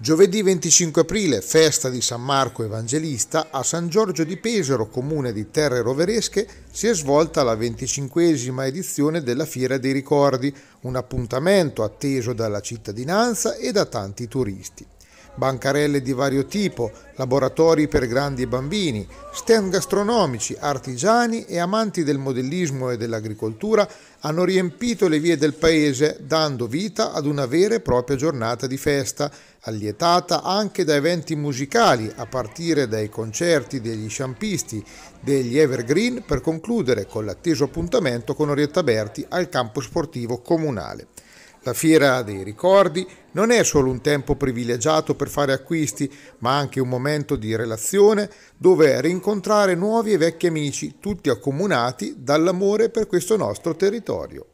Giovedì 25 aprile, festa di San Marco Evangelista, a San Giorgio di Pesaro, comune di Terre Roveresche, si è svolta la 25esima edizione della Fiera dei Ricordi, un appuntamento atteso dalla cittadinanza e da tanti turisti bancarelle di vario tipo, laboratori per grandi e bambini, stand gastronomici, artigiani e amanti del modellismo e dell'agricoltura hanno riempito le vie del paese dando vita ad una vera e propria giornata di festa, allietata anche da eventi musicali, a partire dai concerti degli sciampisti, degli Evergreen, per concludere con l'atteso appuntamento con Orietta Berti al campo sportivo comunale. La fiera dei ricordi non è solo un tempo privilegiato per fare acquisti, ma anche un momento di relazione dove rincontrare nuovi e vecchi amici, tutti accomunati dall'amore per questo nostro territorio.